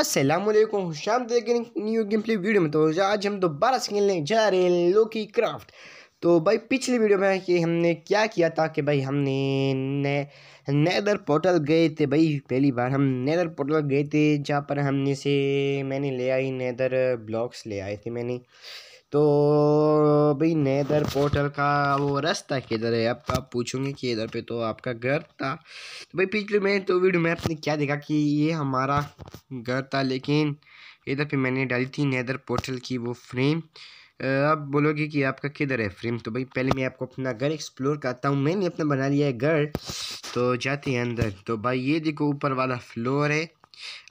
असलम शाम देखें new game play video में तो आज हम दोबारा से खेलने जा रहे हैं लोकी क्राफ्ट तो भाई पिछली वीडियो में कि हमने क्या किया था कि भाई हमने ने, नेदर पोर्टल गए थे भाई पहली बार हम नेदर पोर्टल गए थे जहाँ पर हमने से मैंने ले आई नेदर ब्लॉक्स ले आए थे मैंने तो भाई नेदर पोर्टल का वो रास्ता किधर है अब आप पूछोगे कि इधर पे तो आपका घर था तो भाई पिछले में तो वीडियो में आपने क्या देखा कि ये हमारा घर था लेकिन इधर पे मैंने डाली थी नेदर पोर्टल की वो फ्रेम आप बोलोगे कि आपका किधर है फ्रेम तो भाई पहले मैं आपको अपना घर एक्सप्लोर करता हूँ मैंने अपना बना लिया है घर तो जाते हैं अंदर तो भाई ये देखो ऊपर वाला फ्लोर है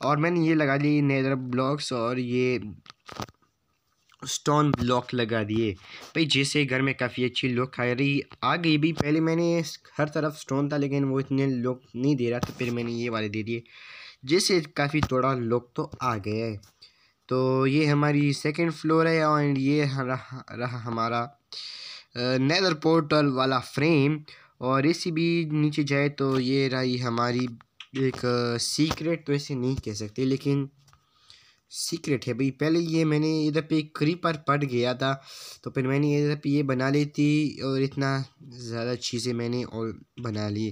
और मैंने ये लगा ली नेदर ब्लॉक्स और ये स्टोन ब्लॉक लगा दिए भाई जैसे घर में काफ़ी अच्छी लुक आ रही आ गई भी पहले मैंने हर तरफ स्टोन था लेकिन वो इतने लुक नहीं दे रहा था फिर मैंने ये वाले दे दिए जैसे काफ़ी थोड़ा लुक तो आ गया है तो ये हमारी सेकंड फ्लोर है और ये रहा, रहा हमारा नैदर पोर्टल वाला फ्रेम और इसी भी नीचे जाए तो ये रही हमारी एक सीक्रेट तो ऐसे नहीं कह सकते लेकिन सीक्रेट है भाई पहले ये मैंने इधर पे क्रीपर पड़ गया था तो फिर मैंने इधर पे ये बना ली थी और इतना ज़्यादा चीज़ें मैंने और बना ली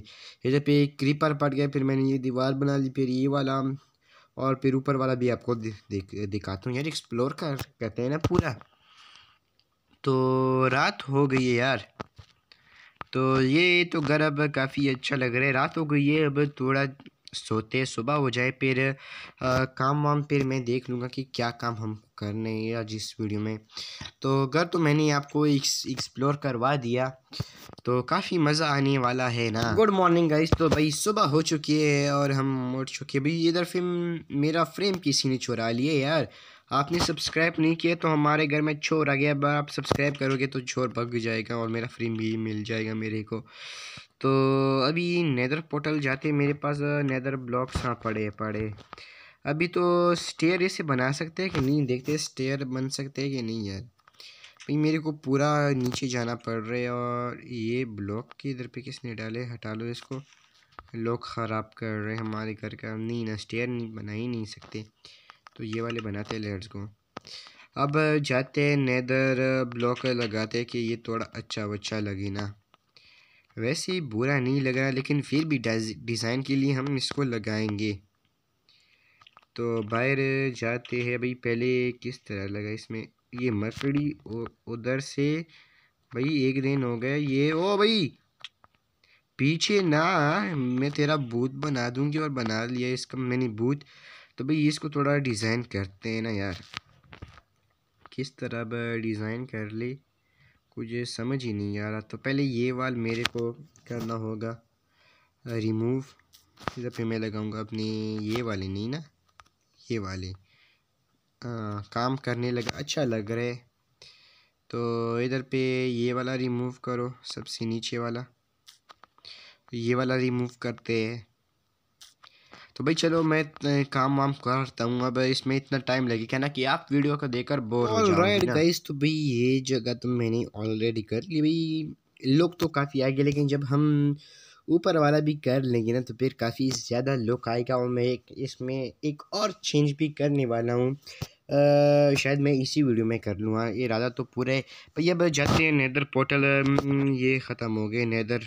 इधर पे क्रीपर पड़ गया फिर मैंने ये दीवार बना ली फिर ये वाला और फिर ऊपर वाला भी आपको दिखाता हूँ यार एक्सप्लोर कर करते हैं ना पूरा तो रात हो गई है यार तो ये तो घर अब काफ़ी अच्छा लग रहा है रात हो गई है अब थोड़ा सोते सुबह हो जाए फिर काम वाम फिर मैं देख लूँगा कि क्या काम हम करने या जिस वीडियो में तो अगर तो मैंने आपको एक्सप्लोर करवा दिया तो काफ़ी मज़ा आने वाला है ना गुड मॉर्निंग गाइस तो भाई सुबह हो चुकी है और हम उठ चुके हैं भाई इधर फिर मेरा फ्रेम किसी ने चुरा लिए यार आपने सब्सक्राइब नहीं किया तो हमारे घर में छोर आ गया अब आप सब्सक्राइब करोगे तो छोर भग जाएगा और मेरा फ्रेम भी मिल जाएगा मेरे को तो अभी नेदर पोर्टल जाते मेरे पास नेदर ब्लॉक्स हाँ पड़े पड़े अभी तो स्टेयर ऐसे बना सकते हैं कि नहीं देखते स्टेयर बन सकते हैं कि नहीं यार भाई मेरे को पूरा नीचे जाना पड़ रहा है और ये ब्लॉक के इधर पे किसने डाले हटा लो इसको लोग ख़राब कर रहे हैं हमारे घर का नहीं ना स्टेयर नहीं बना ही नहीं सकते तो ये वाले बनाते लेट्स को अब जाते नेदर ब्लॉक लगाते कि ये थोड़ा अच्छा वच्चा लगे ना वैसे बुरा नहीं लग रहा लेकिन फिर भी डिज़ाइन के लिए हम इसको लगाएंगे तो बाहर जाते हैं भाई पहले किस तरह लगा इसमें ये मकड़ी उधर से भाई एक दिन हो गया ये ओ भाई पीछे ना मैं तेरा भूत बना दूंगी और बना लिया इसका मैंने भूत तो भाई इसको थोड़ा डिज़ाइन करते हैं ना यार किस तरह डिज़ाइन कर ले मुझे समझ ही नहीं आ रहा तो पहले ये वाल मेरे को करना होगा रिमूव इधर पे मैं लगाऊंगा अपनी ये वाले नहीं ना ये वाले आ, काम करने लगा अच्छा लग रहा है तो इधर पे ये वाला रिमूव करो सबसे नीचे वाला ये वाला रिमूव करते हैं तो भाई चलो मैं काम वाम करता हूँ अब इसमें इतना टाइम लगेगा ना कि आप वीडियो को देकर बोर हो राइट गाइस तो भाई ये जगह तो मैंने ऑलरेडी कर ली भाई लोग तो काफ़ी आएंगे लेकिन जब हम ऊपर वाला भी कर लेंगे ना तो फिर काफ़ी ज़्यादा लुक आएगा और मैं एक इसमें एक और चेंज भी करने वाला हूँ शायद मैं इसी वीडियो में कर लूँगा ये राजा तो पूरे भैया जाते हैं नेदर पोर्टल ये ख़त्म हो गए नेदर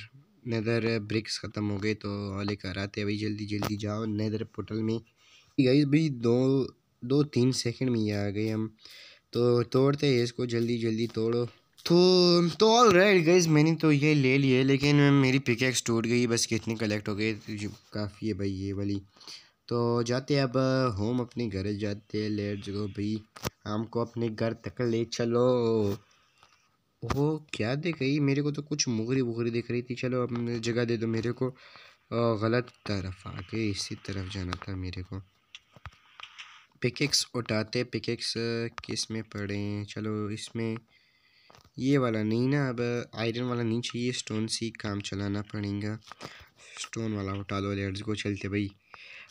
नेदर ब्रिक्स ख़त्म हो गए तो लेकर आते भाई जल्दी जल्दी जाओ नेदर पोर्टल में गई भाई दो दो तीन सेकंड में ही आ गए हम तो तोड़ते हैं इसको जल्दी जल्दी तोड़ो तो तो ऑल राइट गईज मैंने तो ये ले लिया लेकिन मेरी पिकेक्स टूट गई बस कितने कलेक्ट हो गए तो काफ़ी है भाई ये वाली तो जाते अब होम अपने घर जाते लेट जो भाई हमको अपने घर तक ले चलो वो क्या दिख रही मेरे को तो कुछ मुगरी वगरी दिख रही थी चलो अब जगह दे दो मेरे को गलत तरफ आके इसी तरफ जाना था मेरे को पिकेक्स उठाते पिकेक्स किस में पड़े चलो इसमें ये वाला नहीं ना अब आयरन वाला नहीं चाहिए स्टोन से काम चलाना पड़ेगा स्टोन वाला उठा दो लेट्स को चलते भाई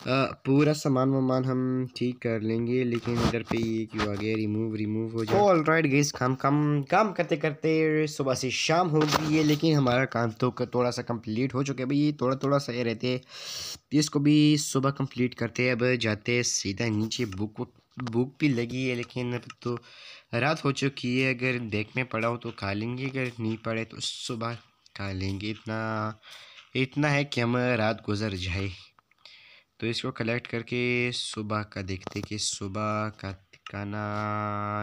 पूरा सामान वामान हम ठीक कर लेंगे लेकिन इधर पे ये क्यों आ गया रिमूव रिमूव हो जाए ऑल राइट गेस काम कम काम करते करते सुबह से शाम हो गई है लेकिन हमारा काम तो थोड़ा सा कंप्लीट हो चुका है भाई थोड़ा थोड़ा सा रहते हैं इसको भी सुबह कंप्लीट करते अब जाते सीधा नीचे बुक भूख भी लगी है लेकिन अब तो रात हो चुकी है अगर देख में पड़ा हो तो खा लेंगे अगर नहीं पड़े तो सुबह खा लेंगे इतना इतना है कि हम रात गुजर जाए तो इसको कलेक्ट करके सुबह का देखते कि सुबह का खाना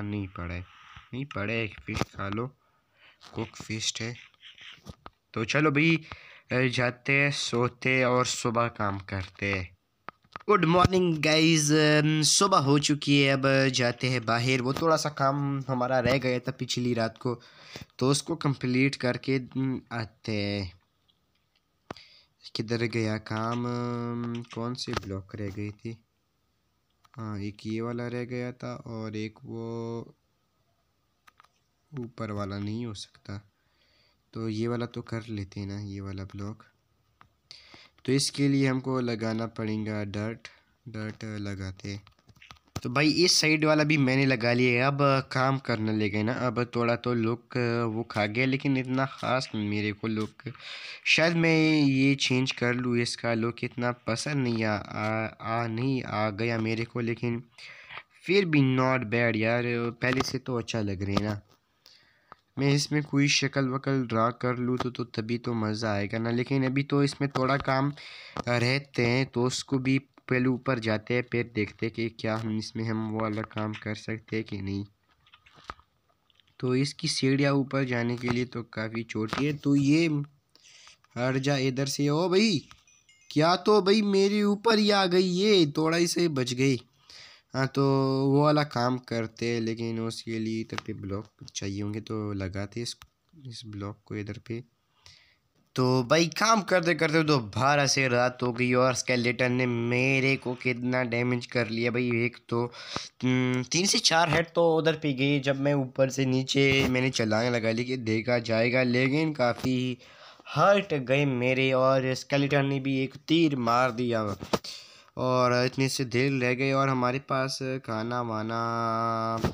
नहीं पड़े नहीं पड़े एक फिश खा लो कुक फिश है तो चलो भाई जाते सोते और सुबह काम करते गुड मॉर्निंग गाइज सुबह हो चुकी है अब जाते हैं बाहर वो थोड़ा सा काम हमारा रह गया था पिछली रात को तो उसको कंप्लीट करके आते हैं किधर गया काम कौन से ब्लॉक रह गई थी हाँ एक ये वाला रह गया था और एक वो ऊपर वाला नहीं हो सकता तो ये वाला तो कर लेते हैं ना ये वाला ब्लॉक तो इसके लिए हमको लगाना पड़ेगा डर्ट डर्ट लगाते तो भाई इस साइड वाला भी मैंने लगा लिया अब काम करने लगे ना अब थोड़ा तो लुक वो खा गया लेकिन इतना ख़ास मेरे को लुक शायद मैं ये चेंज कर लूँ इसका लुक इतना पसंद नहीं आ, आ, आ नहीं आ गया मेरे को लेकिन फिर भी नॉट बैड यार पहले से तो अच्छा लग रहा है ना मैं इसमें कोई शक्ल वकल ड्रा कर लूँ तो तो तभी तो मज़ा आएगा ना लेकिन अभी तो इसमें थोड़ा काम रहते हैं तो उसको भी पहले ऊपर जाते हैं फिर देखते हैं कि क्या हम इसमें हम वो वाला काम कर सकते हैं कि नहीं तो इसकी सीढ़ियाँ ऊपर जाने के लिए तो काफ़ी छोटी है तो ये हर जा इधर से ओ भाई क्या तो भाई मेरे ऊपर ही आ गई ये थोड़ा ही से बच गई हाँ तो वो वाला काम करते हैं लेकिन उसके लिए इधर तो पे ब्लॉक चाहिए होंगे तो लगाते इस इस ब्लॉक को इधर पे तो भाई काम करते करते दोबारा तो से रात हो गई और स्केलेटन ने मेरे को कितना डैमेज कर लिया भाई एक तो हम्म, तीन से चार हेड तो उधर पी गई जब मैं ऊपर से नीचे मैंने चलाने लगा ली कि देखा जाएगा लेकिन काफ़ी हर्ट गए मेरे और स्केलेटन ने भी एक तीर मार दिया और इतने से देर रह गए और हमारे पास खाना वाना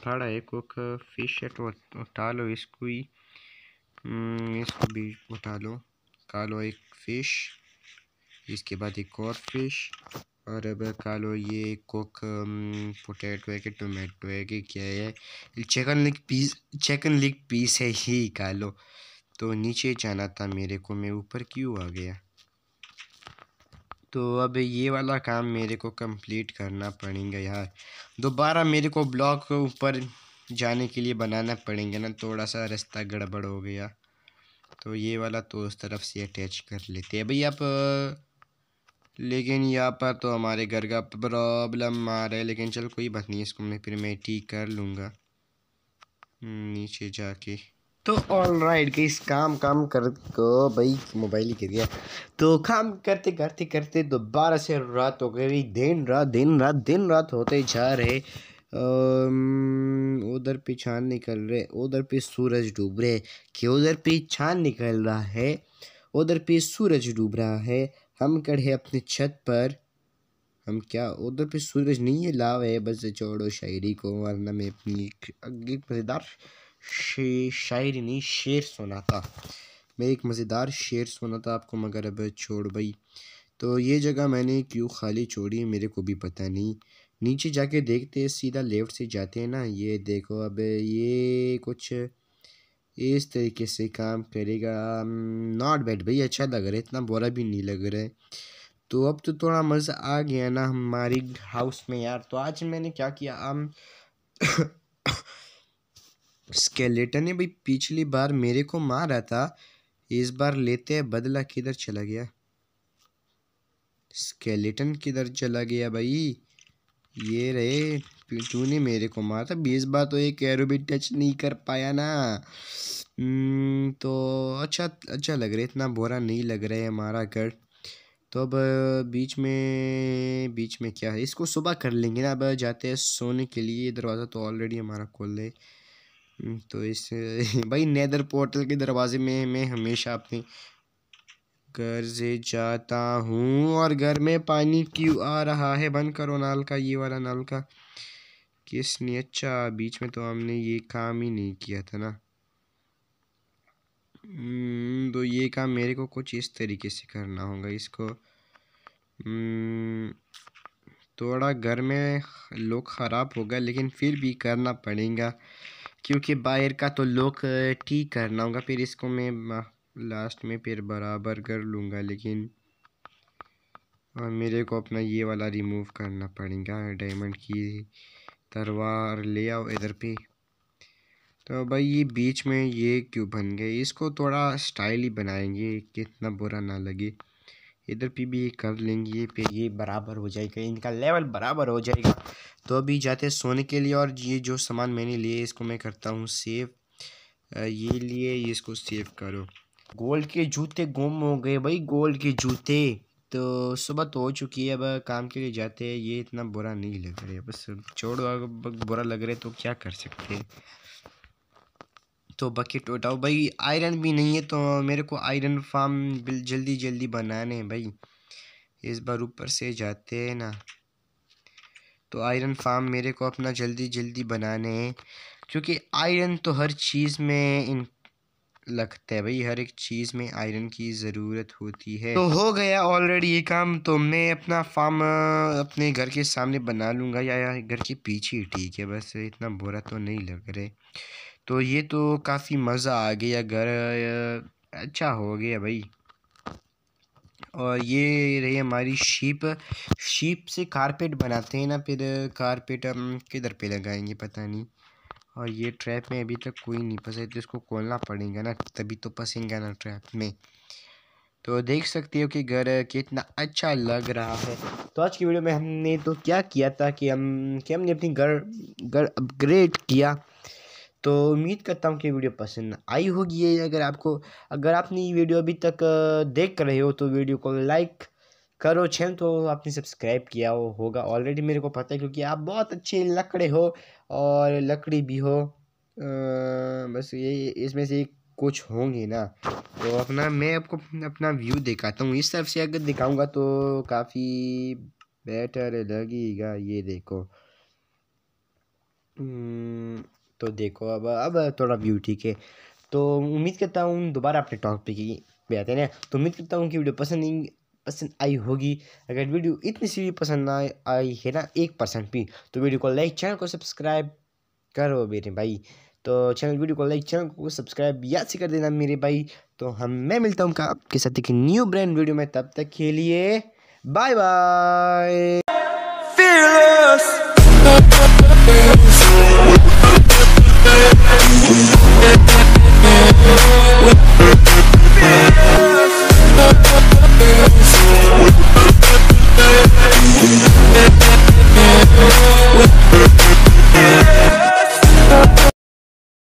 पड़ा एक कुक फिश है तो उठा लो इसको ही हम्म, इसको भी उठा लो खा लो एक फ़िश इसके बाद एक और फिश और अब खा लो ये कोक पोटैटो है कि टोमेटो है कि क्या है chicken leg piece chicken leg piece है ही खा लो तो नीचे जाना था मेरे को मैं ऊपर क्यों आ गया तो अब ये वाला काम मेरे को कंप्लीट करना पड़ेगा यार दोबारा मेरे को ब्लॉक ऊपर जाने के लिए बनाना पड़ेंगे ना थोड़ा सा रास्ता गड़बड़ हो गया तो ये वाला तो उस तरफ से अटैच कर लेते हैं भाई आप लेकिन यहाँ पर तो हमारे घर का प्रॉब्लम आ रहा है लेकिन चल कोई बात नहीं इसको मैं फिर मैं ठीक कर लूँगा हम्म, नीचे जाके तो ऑल राइट इस काम काम कर को भाई मोबाइल ही कर दिया तो काम करते करते करते दोबारा से रात हो गई दिन रात दिन रात दिन रात होते जा रहे उधर पे छान निकल रहे उधर पे सूरज डूब रहे कि उधर पे छान निकल रहा है उधर पे सूरज डूब रहा है हम कढ़े अपने छत पर हम क्या उधर पे सूरज नहीं है लाव है बस छोड़ो शायरी को वरना मैं अपनी एक मज़ेदार शायरी नहीं शेर सुना था मैं एक मज़ेदार शेर सुना था आपको मगर अब छोड़ भाई तो ये जगह मैंने क्यों खाली छोड़ी मेरे को भी पता नहीं नीचे जाके देखते हैं सीधा लेफ्ट से जाते हैं ना ये देखो अब ये कुछ इस तरीके से काम करेगा नॉट बैड भाई अच्छा लग रहा है इतना बुरा भी नहीं लग रहा है तो अब तो थोड़ा मज़ा आ गया ना हमारी हाउस में यार तो आज मैंने क्या किया हम स्केलेटन ने भाई पिछली बार मेरे को मारा था इस बार लेते हैं बदला किधर चला गया स्केलेटन किधर चला गया भाई ये रहे तूने मेरे को मारा था बीस बार तो एक एरो भी टच नहीं कर पाया ना हम्म, तो अच्छा अच्छा लग रहा है इतना बोरा नहीं लग रहा है हमारा घर तो अब बीच में बीच में क्या है इसको सुबह कर लेंगे ना अब जाते हैं सोने के लिए दरवाज़ा तो ऑलरेडी हमारा खोल है हम्म, तो इस भाई नेदर पोर्टल के दरवाजे में मैं हमेशा अपनी घर से जाता हूँ और घर में पानी क्यों आ रहा है बंद करो नाल का ये वाला नाल का किसने अच्छा बीच में तो हमने ये काम ही नहीं किया था ना हम्म, तो ये काम मेरे को कुछ इस तरीके से करना होगा इसको हम्म, थोड़ा घर में लोग ख़राब होगा लेकिन फिर भी करना पड़ेगा क्योंकि बाहर का तो लोग ठीक करना होगा फिर इसको मैं लास्ट में फिर बराबर कर लूँगा लेकिन हाँ, मेरे को अपना ये वाला रिमूव करना पड़ेगा डायमंड की तलवार ले आओ इधर पे तो भाई ये बीच में ये क्यों बन गए इसको थोड़ा स्टाइल ही बनाएंगे कितना बुरा ना लगे इधर पे भी कर लेंगे फिर ये बराबर हो जाएगा इनका लेवल बराबर हो जाएगा तो अभी जाते सोने के लिए और ये जो सामान मैंने लिए इसको मैं करता हूँ सेव ये लिए इसको सेव करो गोल्ड के जूते गुम हो गए भाई गोल्ड के जूते तो सुबह तो हो चुकी है अब काम के लिए जाते हैं ये इतना बुरा नहीं लग रहा है बस छोड़ो अगर बुरा लग रहा है तो क्या कर सकते हैं तो बकेट उठाओ भाई आयरन भी नहीं है तो मेरे को आयरन फार्म जल्दी जल्दी बनाने हैं भाई इस बार ऊपर से जाते हैं ना तो आयरन फार्म मेरे को अपना जल्दी जल्दी बनाने हैं क्योंकि आयरन तो हर चीज़ में इन लगता है भाई हर एक चीज़ में आयरन की ज़रूरत होती है तो हो गया ऑलरेडी ये काम तो मैं अपना फार्म अपने घर के सामने बना लूँगा या, घर के पीछे ठीक है बस इतना बुरा तो नहीं लग रहा तो ये तो काफ़ी मज़ा आ गया घर अच्छा हो गया भाई और ये रही हमारी शीप शीप से कारपेट बनाते हैं ना फिर कारपेट हम किधर पे लगाएंगे पता नहीं और ये ट्रैप में अभी तक कोई नहीं फंसा तो इसको खोलना पड़ेगा ना तभी तो फंसेंगे ना ट्रैप में तो देख सकते हो कि घर कितना अच्छा लग रहा है तो आज की वीडियो में हमने तो क्या किया था कि हम कि हमने अपनी घर घर अपग्रेड किया तो उम्मीद करता हूँ कि वीडियो पसंद आई होगी ये अगर आपको अगर आपने ये वीडियो अभी तक देख रहे हो तो वीडियो को लाइक करो छेम तो आपने सब्सक्राइब किया हो होगा ऑलरेडी मेरे को पता है क्योंकि आप बहुत अच्छे लकड़े हो और लकड़ी भी हो आ, बस ये इसमें से कुछ होंगे ना तो अपना मैं आपको अपना व्यू दिखाता हूँ इस तरफ से अगर दिखाऊंगा तो काफ़ी बेटर लगेगा ये देखो हम्म, तो देखो अब अब थोड़ा व्यू ठीक है तो उम्मीद करता हूँ दोबारा अपने टॉपिक पे आते हैं ना तो उम्मीद करता हूँ कि वीडियो पसंद पसंद आई होगी अगर वीडियो इतनी सी भी पसंद ना आई है ना एक परसेंट भी तो वीडियो को लाइक चैनल को सब्सक्राइब करो मेरे भाई तो चैनल वीडियो को लाइक चैनल को सब्सक्राइब याद से कर देना मेरे भाई तो हम मैं मिलता हूँ आपके साथ एक न्यू ब्रांड वीडियो में तब तक के लिए बाय बाय Yeah.